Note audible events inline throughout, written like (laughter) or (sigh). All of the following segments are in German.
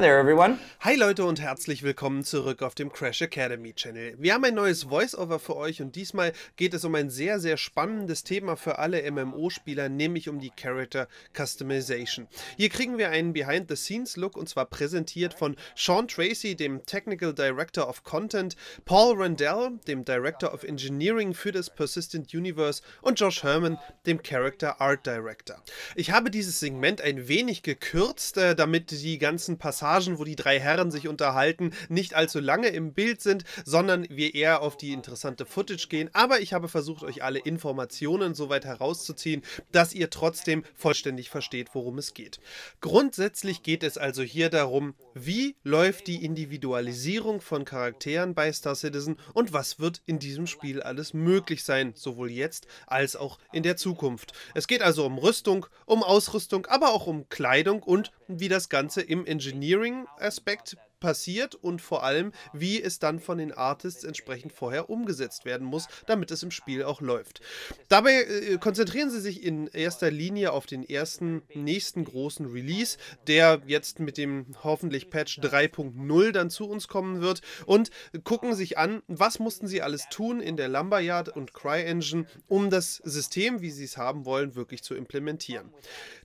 Hi there everyone. Hi Leute und herzlich willkommen zurück auf dem Crash Academy Channel. Wir haben ein neues Voiceover für euch und diesmal geht es um ein sehr sehr spannendes Thema für alle MMO Spieler, nämlich um die Character Customization. Hier kriegen wir einen Behind the Scenes Look und zwar präsentiert von Sean Tracy, dem Technical Director of Content, Paul Randell, dem Director of Engineering für das Persistent Universe und Josh Herman, dem Character Art Director. Ich habe dieses Segment ein wenig gekürzt, äh, damit die ganzen Passagen Passagen, wo die drei Herren sich unterhalten, nicht allzu lange im Bild sind, sondern wir eher auf die interessante Footage gehen. Aber ich habe versucht, euch alle Informationen so weit herauszuziehen, dass ihr trotzdem vollständig versteht, worum es geht. Grundsätzlich geht es also hier darum, wie läuft die Individualisierung von Charakteren bei Star Citizen und was wird in diesem Spiel alles möglich sein, sowohl jetzt als auch in der Zukunft. Es geht also um Rüstung, um Ausrüstung, aber auch um Kleidung und wie das Ganze im Engineering engineering aspect, passiert und vor allem, wie es dann von den Artists entsprechend vorher umgesetzt werden muss, damit es im Spiel auch läuft. Dabei äh, konzentrieren sie sich in erster Linie auf den ersten, nächsten großen Release, der jetzt mit dem hoffentlich Patch 3.0 dann zu uns kommen wird und gucken sich an, was mussten sie alles tun in der Lumberyard und CryEngine, um das System, wie sie es haben wollen, wirklich zu implementieren.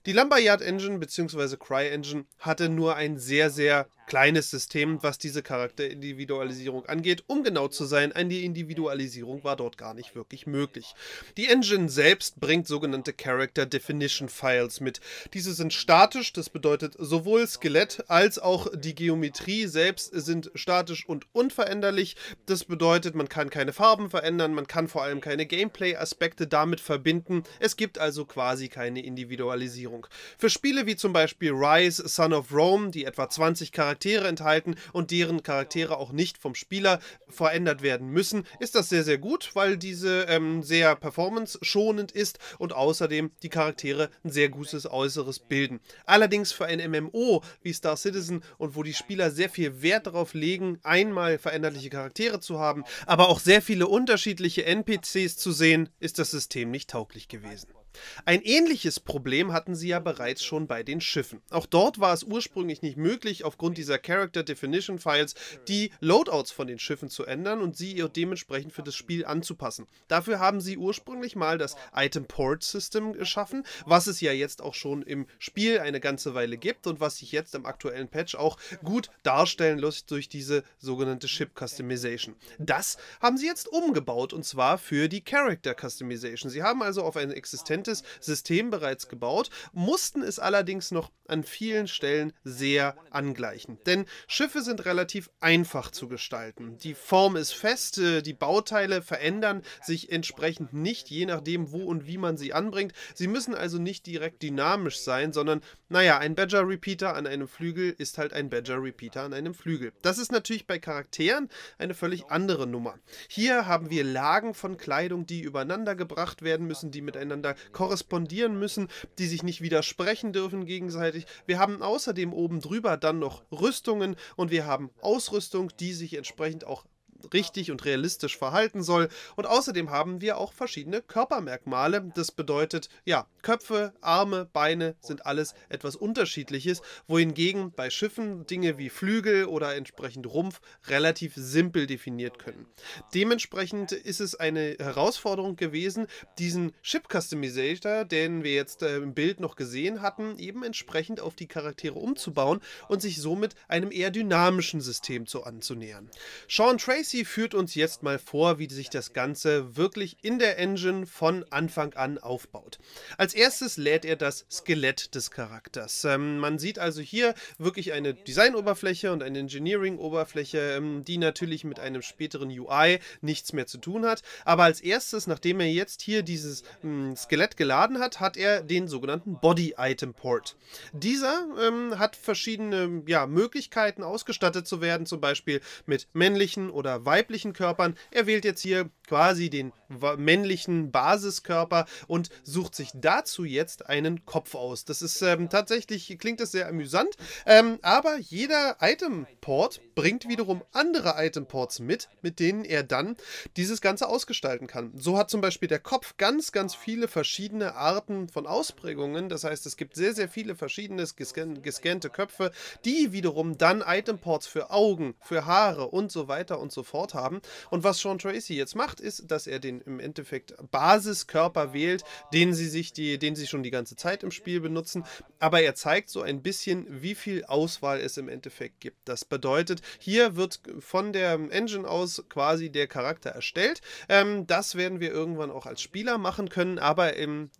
Die Lumberyard Engine bzw. CryEngine hatte nur ein sehr, sehr kleines System, was diese Charakterindividualisierung angeht. Um genau zu sein, eine Individualisierung war dort gar nicht wirklich möglich. Die Engine selbst bringt sogenannte Character Definition Files mit. Diese sind statisch, das bedeutet sowohl Skelett als auch die Geometrie selbst sind statisch und unveränderlich. Das bedeutet, man kann keine Farben verändern, man kann vor allem keine Gameplay-Aspekte damit verbinden. Es gibt also quasi keine Individualisierung. Für Spiele wie zum Beispiel Rise, Son of Rome, die etwa 20 Charaktere Charaktere enthalten und deren Charaktere auch nicht vom Spieler verändert werden müssen, ist das sehr, sehr gut, weil diese ähm, sehr performance-schonend ist und außerdem die Charaktere ein sehr gutes Äußeres bilden. Allerdings für ein MMO wie Star Citizen und wo die Spieler sehr viel Wert darauf legen, einmal veränderliche Charaktere zu haben, aber auch sehr viele unterschiedliche NPCs zu sehen, ist das System nicht tauglich gewesen. Ein ähnliches Problem hatten sie ja bereits schon bei den Schiffen. Auch dort war es ursprünglich nicht möglich, aufgrund dieser Character Definition Files die Loadouts von den Schiffen zu ändern und sie dementsprechend für das Spiel anzupassen. Dafür haben sie ursprünglich mal das Item Port System geschaffen, was es ja jetzt auch schon im Spiel eine ganze Weile gibt und was sich jetzt im aktuellen Patch auch gut darstellen lässt durch diese sogenannte Ship Customization. Das haben sie jetzt umgebaut und zwar für die Character Customization. Sie haben also auf ein existentes effizientes System bereits gebaut, mussten es allerdings noch an vielen Stellen sehr angleichen. Denn Schiffe sind relativ einfach zu gestalten. Die Form ist fest, äh, die Bauteile verändern sich entsprechend nicht, je nachdem, wo und wie man sie anbringt. Sie müssen also nicht direkt dynamisch sein, sondern, naja, ein Badger Repeater an einem Flügel ist halt ein Badger Repeater an einem Flügel. Das ist natürlich bei Charakteren eine völlig andere Nummer. Hier haben wir Lagen von Kleidung, die übereinander gebracht werden müssen, die miteinander korrespondieren müssen, die sich nicht widersprechen dürfen gegenseitig gleichzeitig. Wir haben außerdem oben drüber dann noch Rüstungen und wir haben Ausrüstung, die sich entsprechend auch richtig und realistisch verhalten soll. Und außerdem haben wir auch verschiedene Körpermerkmale. Das bedeutet, ja, Köpfe, Arme, Beine sind alles etwas Unterschiedliches, wohingegen bei Schiffen Dinge wie Flügel oder entsprechend Rumpf relativ simpel definiert können. Dementsprechend ist es eine Herausforderung gewesen, diesen Ship Customizator, den wir jetzt äh, im Bild noch gesehen hatten, eben entsprechend auf die Charaktere umzubauen und sich somit einem eher dynamischen System zu anzunähern. Sean Tracy Lucy führt uns jetzt mal vor, wie sich das Ganze wirklich in der Engine von Anfang an aufbaut. Als erstes lädt er das Skelett des Charakters. Ähm, man sieht also hier wirklich eine Design-Oberfläche und eine Engineering-Oberfläche, ähm, die natürlich mit einem späteren UI nichts mehr zu tun hat. Aber als erstes, nachdem er jetzt hier dieses ähm, Skelett geladen hat, hat er den sogenannten Body-Item-Port. Dieser ähm, hat verschiedene ja, Möglichkeiten ausgestattet zu werden, zum Beispiel mit männlichen oder weiblichen Körpern. Er wählt jetzt hier quasi den männlichen Basiskörper und sucht sich dazu jetzt einen Kopf aus. Das ist ähm, tatsächlich, klingt das sehr amüsant, ähm, aber jeder Item-Port bringt wiederum andere Item-Ports mit, mit denen er dann dieses Ganze ausgestalten kann. So hat zum Beispiel der Kopf ganz, ganz viele verschiedene Arten von Ausprägungen. Das heißt, es gibt sehr, sehr viele verschiedene gescan gescannte Köpfe, die wiederum dann Item-Ports für Augen, für Haare und so weiter und so fort haben. Und was Sean Tracy jetzt macht, gemacht ist, dass er den im Endeffekt Basiskörper wählt, den sie sich die, den sie schon die ganze Zeit im Spiel benutzen. Aber er zeigt so ein bisschen, wie viel Auswahl es im Endeffekt gibt. Das bedeutet, hier wird von der Engine aus quasi der Charakter erstellt. Ähm, das werden wir irgendwann auch als Spieler machen können, aber in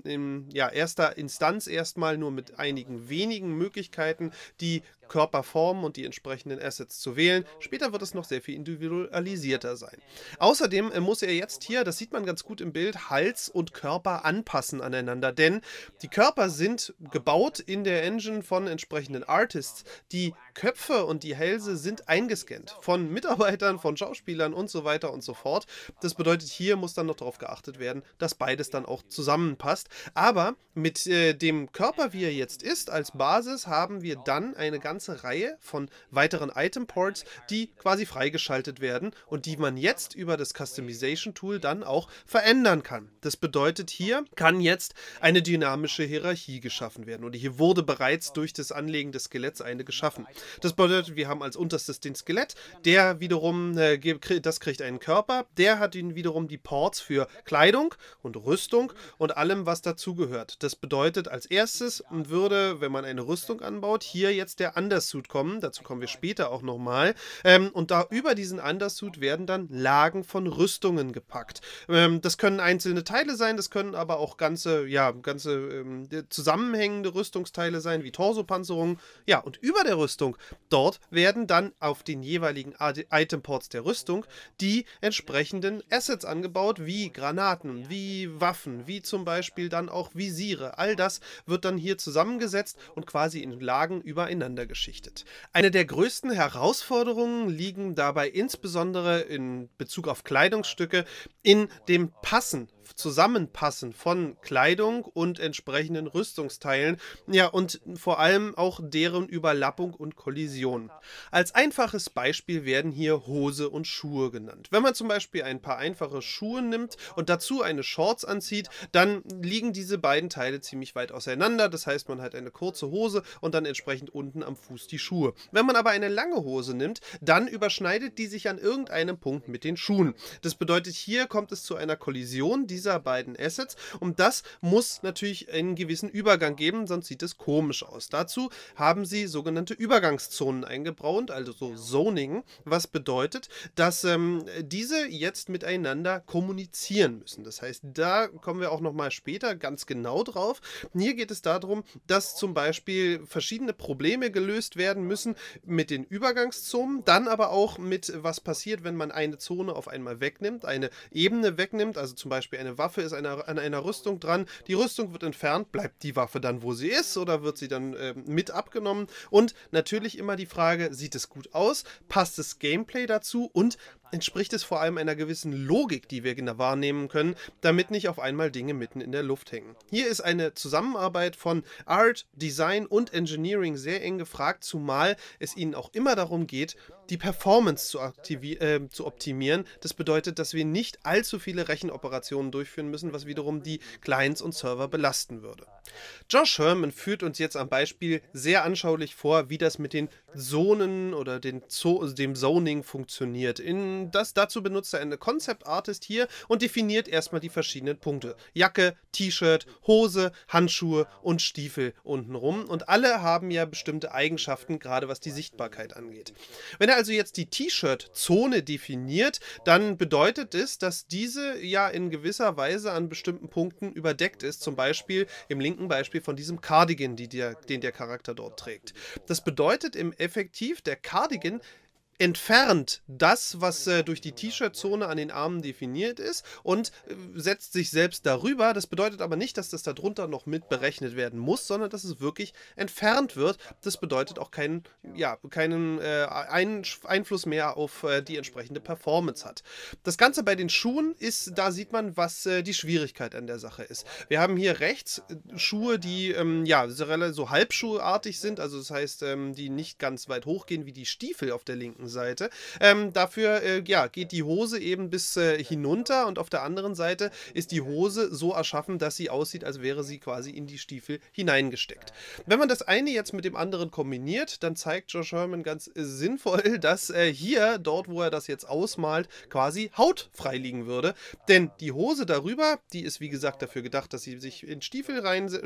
ja, erster Instanz erstmal nur mit einigen wenigen Möglichkeiten, die Körperformen und die entsprechenden Assets zu wählen. Später wird es noch sehr viel individualisierter sein. Außerdem äh, muss er jetzt hier, das sieht man ganz gut im Bild, Hals und Körper anpassen aneinander, denn die Körper sind gebaut in der Engine von entsprechenden Artists. Die Köpfe und die Hälse sind eingescannt von Mitarbeitern, von Schauspielern und so weiter und so fort. Das bedeutet, hier muss dann noch darauf geachtet werden, dass beides dann auch zusammenpasst. Aber mit äh, dem Körper, wie er jetzt ist, als Basis haben wir dann eine ganz ganze Reihe von weiteren Item-Ports, die quasi freigeschaltet werden und die man jetzt über das Customization-Tool dann auch verändern kann. Das bedeutet, hier kann jetzt eine dynamische Hierarchie geschaffen werden. Und hier wurde bereits durch das Anlegen des Skeletts eine geschaffen. Das bedeutet, wir haben als unterstes den Skelett, der wiederum, äh, das kriegt einen Körper, der hat ihn wiederum die Ports für Kleidung und Rüstung und allem, was dazugehört. Das bedeutet, als erstes würde, wenn man eine Rüstung anbaut, hier jetzt der Anbieter Undersuit kommen. Dazu kommen wir später auch nochmal. Ähm, und da über diesen Undersuit werden dann Lagen von Rüstungen gepackt. Ähm, das können einzelne Teile sein, das können aber auch ganze, ja, ganze ähm, zusammenhängende Rüstungsteile sein, wie Torsopanzerungen. Ja, und über der Rüstung, dort werden dann auf den jeweiligen Itemports der Rüstung die entsprechenden Assets angebaut, wie Granaten, wie Waffen, wie zum Beispiel dann auch Visiere. All das wird dann hier zusammengesetzt und quasi in Lagen übereinander gestellt geschichtet. Eine der größten Herausforderungen liegen dabei insbesondere in Bezug auf Kleidungsstücke in dem Passen Zusammenpassen von Kleidung und entsprechenden Rüstungsteilen, ja und vor allem auch deren Überlappung und Kollision. Als einfaches Beispiel werden hier Hose und Schuhe genannt. Wenn man zum Beispiel ein paar einfache Schuhe nimmt und dazu eine Shorts anzieht, dann liegen diese beiden Teile ziemlich weit auseinander, das heißt man hat eine kurze Hose und dann entsprechend unten am Fuß die Schuhe. Wenn man aber eine lange Hose nimmt, dann überschneidet die sich an irgendeinem Punkt mit den Schuhen. Das bedeutet, hier kommt es zu einer Kollision, die dieser beiden Assets. Und das muss natürlich einen gewissen Übergang geben, sonst sieht es komisch aus. Dazu haben sie sogenannte Übergangszonen eingebraunt, also so Zoning, was bedeutet, dass ähm, diese jetzt miteinander kommunizieren müssen. Das heißt, da kommen wir auch nochmal später ganz genau drauf. Hier geht es darum, dass zum Beispiel verschiedene Probleme gelöst werden müssen mit den Übergangszonen, dann aber auch mit was passiert, wenn man eine Zone auf einmal wegnimmt, eine Ebene wegnimmt, also zum Beispiel eine eine Waffe ist eine, an einer Rüstung dran. Die Rüstung wird entfernt, bleibt die Waffe dann, wo sie ist oder wird sie dann äh, mit abgenommen? Und natürlich immer die Frage, sieht es gut aus? Passt das Gameplay dazu? Und entspricht es vor allem einer gewissen Logik, die wir genau wahrnehmen können, damit nicht auf einmal Dinge mitten in der Luft hängen. Hier ist eine Zusammenarbeit von Art, Design und Engineering sehr eng gefragt, zumal es ihnen auch immer darum geht, die Performance zu, äh, zu optimieren. Das bedeutet, dass wir nicht allzu viele Rechenoperationen durchführen müssen, was wiederum die Clients und Server belasten würde. Josh Herman führt uns jetzt am Beispiel sehr anschaulich vor, wie das mit den Zonen oder den Zo dem Zoning funktioniert in ähm, das, dazu benutzt er eine Concept Artist hier und definiert erstmal die verschiedenen Punkte. Jacke, T-Shirt, Hose, Handschuhe und Stiefel untenrum. Und alle haben ja bestimmte Eigenschaften, gerade was die Sichtbarkeit angeht. Wenn er also jetzt die T-Shirt-Zone definiert, dann bedeutet es, dass diese ja in gewisser Weise an bestimmten Punkten überdeckt ist. Zum Beispiel im linken Beispiel von diesem Cardigan, die der, den der Charakter dort trägt. Das bedeutet im Effektiv, der Cardigan entfernt das, was äh, durch die T-Shirt-Zone an den Armen definiert ist und äh, setzt sich selbst darüber. Das bedeutet aber nicht, dass das darunter noch mitberechnet werden muss, sondern dass es wirklich entfernt wird. Das bedeutet auch keinen, ja, keinen äh, Ein Einfluss mehr auf äh, die entsprechende Performance hat. Das Ganze bei den Schuhen ist, da sieht man, was äh, die Schwierigkeit an der Sache ist. Wir haben hier rechts äh, Schuhe, die ähm, ja, so halbschuhartig sind, also das heißt, ähm, die nicht ganz weit hochgehen wie die Stiefel auf der linken Seite. Ähm, dafür äh, ja, geht die Hose eben bis äh, hinunter und auf der anderen Seite ist die Hose so erschaffen, dass sie aussieht, als wäre sie quasi in die Stiefel hineingesteckt. Wenn man das eine jetzt mit dem anderen kombiniert, dann zeigt Josh Herman ganz sinnvoll, (laughs) dass äh, hier, dort wo er das jetzt ausmalt, quasi Haut freiliegen würde. Denn die Hose darüber, die ist wie gesagt dafür gedacht, dass sie sich in Stiefel reinsetzt,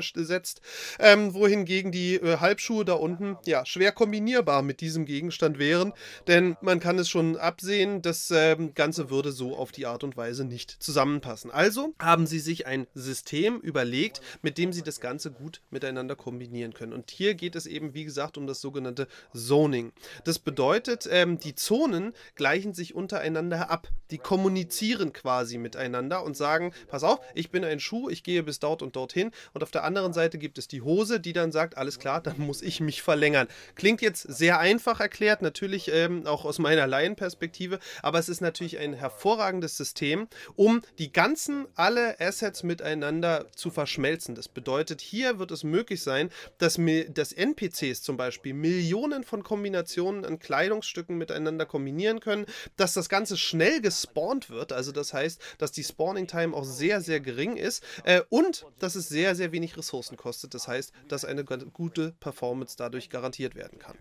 ähm, wohingegen die äh, Halbschuhe da unten ja schwer kombinierbar mit diesem Gegenstand wären. Denn denn man kann es schon absehen, das ähm, Ganze würde so auf die Art und Weise nicht zusammenpassen. Also haben sie sich ein System überlegt, mit dem sie das Ganze gut miteinander kombinieren können. Und hier geht es eben, wie gesagt, um das sogenannte Zoning. Das bedeutet, ähm, die Zonen gleichen sich untereinander ab. Die kommunizieren quasi miteinander und sagen, pass auf, ich bin ein Schuh, ich gehe bis dort und dorthin. Und auf der anderen Seite gibt es die Hose, die dann sagt, alles klar, dann muss ich mich verlängern. Klingt jetzt sehr einfach erklärt. Natürlich ähm, auch aus meiner Laienperspektive. Aber es ist natürlich ein hervorragendes System, um die ganzen, alle Assets miteinander zu verschmelzen. Das bedeutet, hier wird es möglich sein, dass, dass NPCs zum Beispiel Millionen von Kombinationen an Kleidungsstücken miteinander kombinieren können, dass das Ganze schnell gespawnt wird. Also das heißt, dass die Spawning-Time auch sehr, sehr gering ist äh, und dass es sehr, sehr wenig Ressourcen kostet. Das heißt, dass eine gute Performance dadurch garantiert werden kann.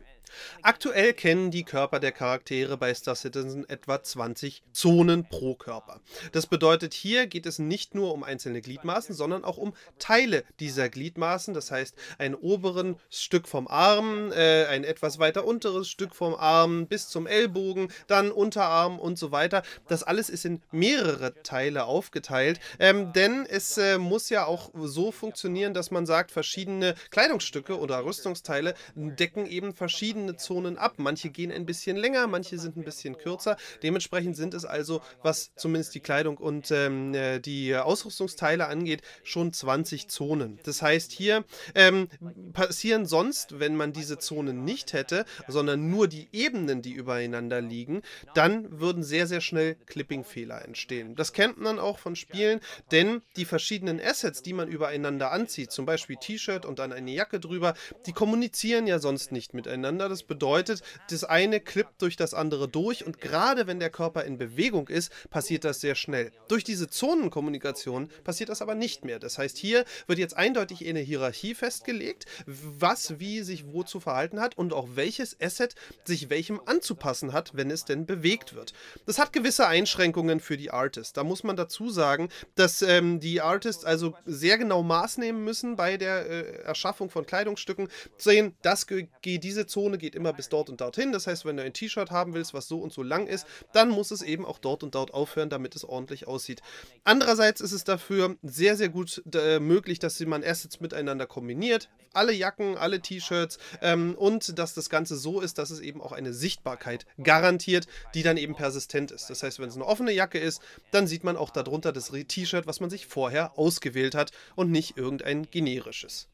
Aktuell kennen die Körper der Charaktere bei Star Citizen etwa 20 Zonen pro Körper. Das bedeutet, hier geht es nicht nur um einzelne Gliedmaßen, sondern auch um Teile dieser Gliedmaßen. Das heißt, ein oberen Stück vom Arm, äh, ein etwas weiter unteres Stück vom Arm bis zum Ellbogen, dann Unterarm und so weiter. Das alles ist in mehrere Teile aufgeteilt, ähm, denn es äh, muss ja auch so funktionieren, dass man sagt, verschiedene Kleidungsstücke oder Rüstungsteile decken eben verschiedene verschiedene Zonen ab. Manche gehen ein bisschen länger, manche sind ein bisschen kürzer. Dementsprechend sind es also, was zumindest die Kleidung und ähm, äh, die Ausrüstungsteile angeht, schon 20 Zonen. Das heißt, hier ähm, passieren sonst, wenn man diese Zonen nicht hätte, sondern nur die Ebenen, die übereinander liegen, dann würden sehr, sehr schnell Clipping-Fehler entstehen. Das kennt man auch von Spielen, denn die verschiedenen Assets, die man übereinander anzieht, zum Beispiel T-Shirt und dann eine Jacke drüber, die kommunizieren ja sonst nicht miteinander auseinander. Das bedeutet, das eine klippt durch das andere durch und gerade wenn der Körper in Bewegung ist, passiert das sehr schnell. Durch diese Zonenkommunikation passiert das aber nicht mehr. Das heißt, hier wird jetzt eindeutig eine Hierarchie festgelegt, was wie sich wo zu verhalten hat und auch welches Asset sich welchem anzupassen hat, wenn es denn bewegt wird. Das hat gewisse Einschränkungen für die Artists. Da muss man dazu sagen, dass ähm, die Artists also sehr genau Maß nehmen müssen bei der äh, Erschaffung von Kleidungsstücken, zu sehen, das geht diese Zone Zeitzone geht immer bis dort und dorthin. Das heißt, wenn du ein T-Shirt haben willst, was so und so lang ist, dann muss es eben auch dort und dort aufhören, damit es ordentlich aussieht. Andererseits ist es dafür sehr, sehr gut äh, möglich, dass man Assets miteinander kombiniert. Alle Jacken, alle T-Shirts ähm, und dass das Ganze so ist, dass es eben auch eine Sichtbarkeit garantiert, die dann eben persistent ist. Das heißt, wenn es eine offene Jacke ist, dann sieht man auch darunter das T-Shirt, was man sich vorher ausgewählt hat und nicht irgendein generisches.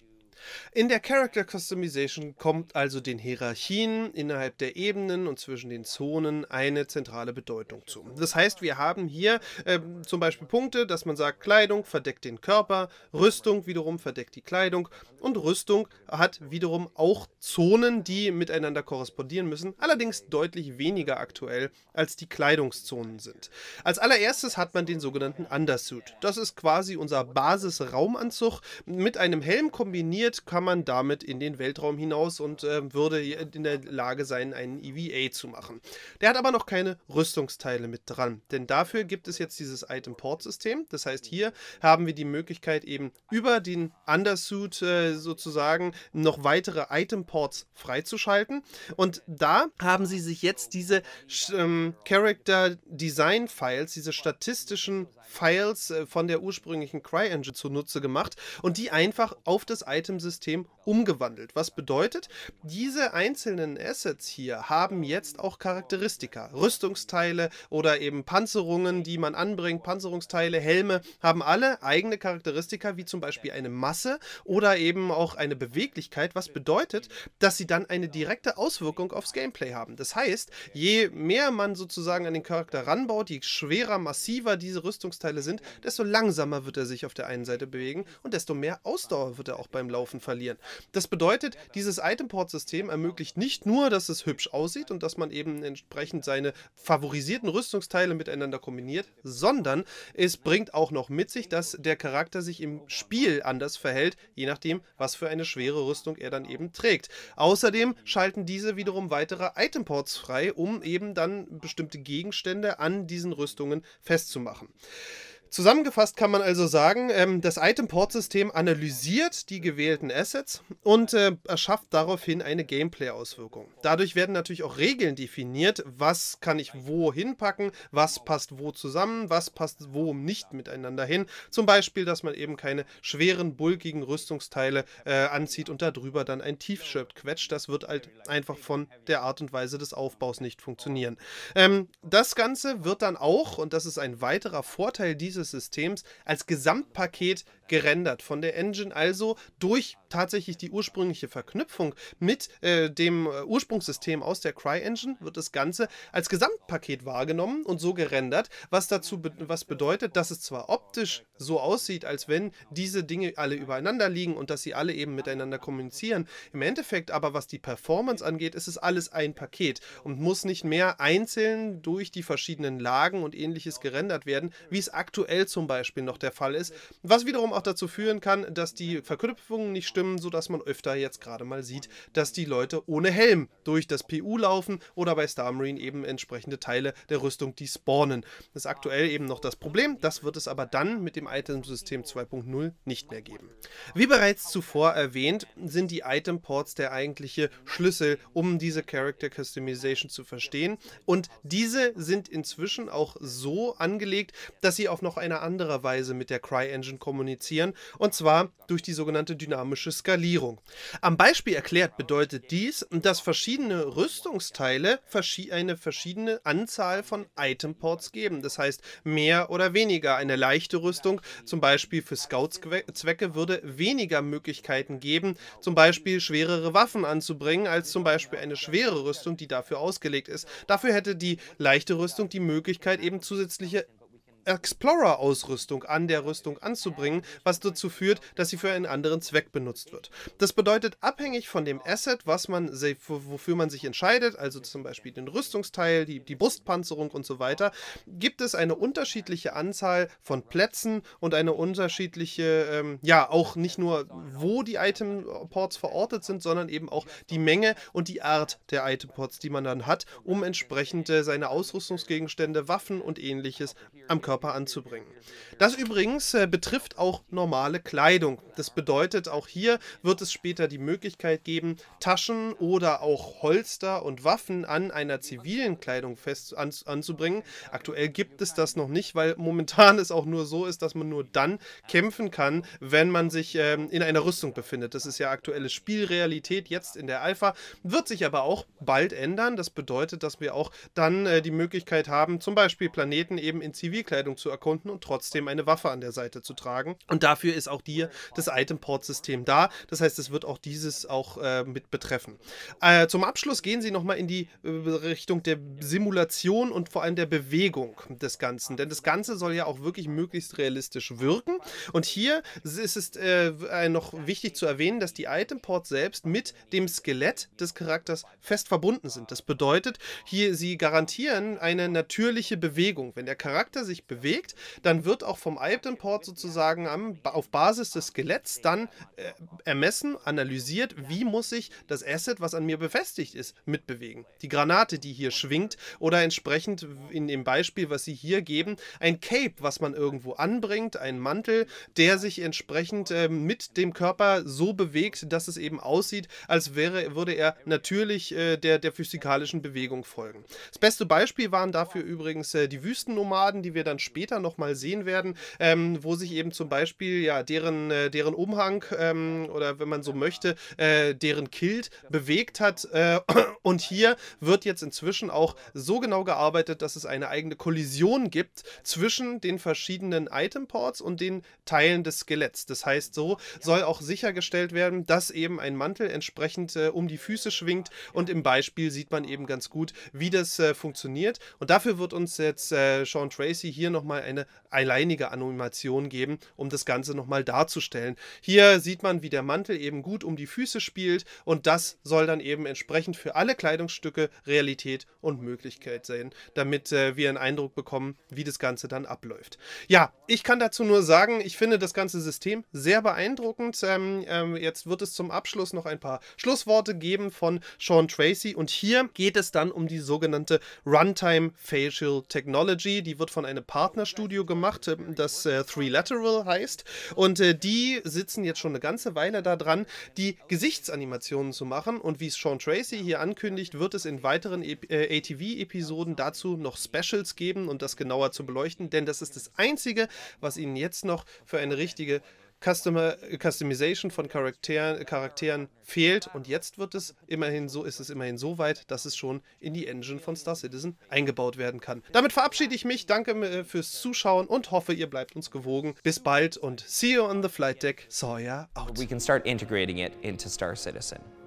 In der Character Customization kommt also den Hierarchien innerhalb der Ebenen und zwischen den Zonen eine zentrale Bedeutung zu. Das heißt, wir haben hier äh, zum Beispiel Punkte, dass man sagt, Kleidung verdeckt den Körper, Rüstung wiederum verdeckt die Kleidung und Rüstung hat wiederum auch Zonen, die miteinander korrespondieren müssen, allerdings deutlich weniger aktuell als die Kleidungszonen sind. Als allererstes hat man den sogenannten Undersuit. Das ist quasi unser Basisraumanzug mit einem Helm kombiniert explodiert, kann man damit in den Weltraum hinaus und äh, würde in der Lage sein, einen EVA zu machen. Der hat aber noch keine Rüstungsteile mit dran, denn dafür gibt es jetzt dieses Item-Port-System. Das heißt, hier haben wir die Möglichkeit, eben über den Undersuit äh, sozusagen noch weitere Item-Ports freizuschalten. Und da haben sie sich jetzt diese ähm, Character-Design-Files, diese statistischen Files äh, von der ursprünglichen CryEngine zunutze gemacht und die einfach auf das Item im System umgewandelt. Was bedeutet, diese einzelnen Assets hier haben jetzt auch Charakteristika. Rüstungsteile oder eben Panzerungen, die man anbringt, Panzerungsteile, Helme, haben alle eigene Charakteristika, wie zum Beispiel eine Masse oder eben auch eine Beweglichkeit, was bedeutet, dass sie dann eine direkte Auswirkung aufs Gameplay haben. Das heißt, je mehr man sozusagen an den Charakter ranbaut, je schwerer, massiver diese Rüstungsteile sind, desto langsamer wird er sich auf der einen Seite bewegen und desto mehr Ausdauer wird er auch beim Laufen Laufen verlieren. Das bedeutet, dieses Itemport-System ermöglicht nicht nur, dass es hübsch aussieht und dass man eben entsprechend seine favorisierten Rüstungsteile miteinander kombiniert, sondern es bringt auch noch mit sich, dass der Charakter sich im Spiel anders verhält, je nachdem, was für eine schwere Rüstung er dann eben trägt. Außerdem schalten diese wiederum weitere Itemports frei, um eben dann bestimmte Gegenstände an diesen Rüstungen festzumachen. Zusammengefasst kann man also sagen, ähm, das Item-Port-System analysiert die gewählten Assets und äh, erschafft daraufhin eine Gameplay-Auswirkung. Dadurch werden natürlich auch Regeln definiert, was kann ich wo hinpacken, was passt wo zusammen, was passt wo nicht miteinander hin. Zum Beispiel, dass man eben keine schweren, bulkigen Rüstungsteile äh, anzieht und darüber dann ein Tiefschirp quetscht. Das wird halt einfach von der Art und Weise des Aufbaus nicht funktionieren. Ähm, das Ganze wird dann auch, und das ist ein weiterer Vorteil dieses dieses Systems als Gesamtpaket gerendert von der Engine, also durch tatsächlich die ursprüngliche Verknüpfung mit äh, dem äh, Ursprungssystem aus der CryEngine wird das Ganze als Gesamtpaket wahrgenommen und so gerendert, was dazu be was bedeutet, dass es zwar optisch so aussieht, als wenn diese Dinge alle übereinander liegen und dass sie alle eben miteinander kommunizieren. Im Endeffekt aber, was die Performance angeht, ist es alles ein Paket und muss nicht mehr einzeln durch die verschiedenen Lagen und ähnliches gerendert werden, wie es aktuell aktuell zum Beispiel noch der Fall ist, was wiederum auch dazu führen kann, dass die Verknüpfungen nicht stimmen, sodass man öfter jetzt gerade mal sieht, dass die Leute ohne Helm durch das PU laufen oder bei Star Marine eben entsprechende Teile der Rüstung die spawnen. Das ist aktuell eben noch das Problem, das wird es aber dann mit dem Itemsystem 2.0 nicht mehr geben. Wie bereits zuvor erwähnt, sind die Itemports der eigentliche Schlüssel, um diese Character Customization zu verstehen und diese sind inzwischen auch so angelegt, dass sie auf noch noch eine andere Weise mit der CryEngine kommunizieren, und zwar durch die sogenannte dynamische Skalierung. Am Beispiel erklärt bedeutet dies, dass verschiedene Rüstungsteile eine verschiedene Anzahl von Itemports geben. Das heißt, mehr oder weniger. Eine leichte Rüstung, zum Beispiel für scout zwecke würde weniger Möglichkeiten geben, zum Beispiel schwerere Waffen anzubringen, als zum Beispiel eine schwere Rüstung, die dafür ausgelegt ist. Dafür hätte die leichte Rüstung die Möglichkeit, eben zusätzliche Explorer-Ausrüstung an der Rüstung anzubringen, was dazu führt, dass sie für einen anderen Zweck benutzt wird. Das bedeutet, abhängig von dem Asset, was man, wofür man sich entscheidet, also zum Beispiel den Rüstungsteil, die, die Brustpanzerung und so weiter, gibt es eine unterschiedliche Anzahl von Plätzen und eine unterschiedliche, ähm, ja, auch nicht nur, wo die Item-Ports verortet sind, sondern eben auch die Menge und die Art der Item-Ports, die man dann hat, um entsprechend äh, seine Ausrüstungsgegenstände, Waffen und ähnliches am Körper Körper anzubringen. Das übrigens äh, betrifft auch normale Kleidung. Das bedeutet, auch hier wird es später die Möglichkeit geben, Taschen oder auch Holster und Waffen an einer zivilen Kleidung fest an, anzubringen. Aktuell gibt es das noch nicht, weil momentan (laughs) es auch nur so ist, dass man nur dann kämpfen kann, wenn man sich ähm, in einer Rüstung befindet. Das ist ja aktuelle Spielrealität jetzt in der Alpha, wird sich aber auch bald ändern. Das bedeutet, dass wir auch dann äh, die Möglichkeit haben, zum Beispiel Planeten eben in Zivilkleidung Kleidung zu erkunden und trotzdem eine Waffe an der Seite zu tragen. Und dafür ist auch dir das Item-Port-System da. Das heißt, es wird auch dieses auch äh, mit betreffen. Äh, zum Abschluss gehen sie nochmal in die äh, Richtung der Simulation und vor allem der Bewegung des Ganzen. Denn das Ganze soll ja auch wirklich möglichst realistisch wirken. Und hier ist es äh, äh, noch wichtig zu erwähnen, dass die Item-Ports selbst mit dem Skelett des Charakters fest verbunden sind. Das bedeutet, hier sie garantieren eine natürliche Bewegung. Wenn der Charakter sich bewegt, bewegt, dann wird auch vom Item-Port sozusagen am, auf Basis des Skeletts dann äh, ermessen, analysiert, wie muss ich das Asset, was an mir befestigt ist, mitbewegen. Die Granate, die hier schwingt oder entsprechend in dem Beispiel, was Sie hier geben, ein Cape, was man irgendwo anbringt, ein Mantel, der sich entsprechend äh, mit dem Körper so bewegt, dass es eben aussieht, als wäre, würde er natürlich äh, der, der physikalischen Bewegung folgen. Das beste Beispiel waren dafür übrigens äh, die Wüstennomaden, die wir dann dann später nochmal sehen werden, ähm, wo sich eben zum Beispiel ja deren, äh, deren Umhang ähm, oder wenn man so möchte, äh, deren Kilt bewegt hat. Äh, (clears throat) und hier wird jetzt inzwischen auch so genau gearbeitet, dass es eine eigene Kollision gibt zwischen den verschiedenen Itemports und den Teilen des Skeletts. Das heißt, so soll auch sichergestellt werden, dass eben ein Mantel entsprechend äh, um die Füße schwingt und im Beispiel sieht man eben ganz gut, wie das äh, funktioniert. Und dafür wird uns jetzt äh, Sean Tracy hier hier nochmal eine alleinige Animation geben, um das Ganze nochmal darzustellen. Hier sieht man, wie der Mantel eben gut um die Füße spielt und das soll dann eben entsprechend für alle Kleidungsstücke Realität und Möglichkeit sein, damit äh, wir einen Eindruck bekommen, wie das Ganze dann abläuft. Ja, ich kann dazu nur sagen, ich finde das ganze System sehr beeindruckend. Ähm, ähm, jetzt wird es zum Abschluss noch ein paar Schlussworte geben von Sean Tracy und hier geht es dann um die sogenannte Runtime Facial Technology. Die wird von einer Partnerstudio gemacht, äh, das äh, Three Lateral heißt. Und äh, die sitzen jetzt schon eine ganze Weile daran, die Gesichtsanimationen zu machen. Und wie es Sean Tracy hier ankündigt, wird es in weiteren äh, ATV-Episoden dazu noch Specials geben, um das genauer zu beleuchten. Denn das ist das Einzige, was ihnen jetzt noch für eine richtige Customer, Customization von Charakteren, Charakteren fehlt und jetzt wird es immerhin so, ist es immerhin so weit, dass es schon in die Engine von Star Citizen eingebaut werden kann. Damit verabschiede ich mich, danke äh, fürs Zuschauen und hoffe, ihr bleibt uns gewogen. Bis bald und see you on the flight deck. Sawyer out. We can start integrating it into Star Citizen.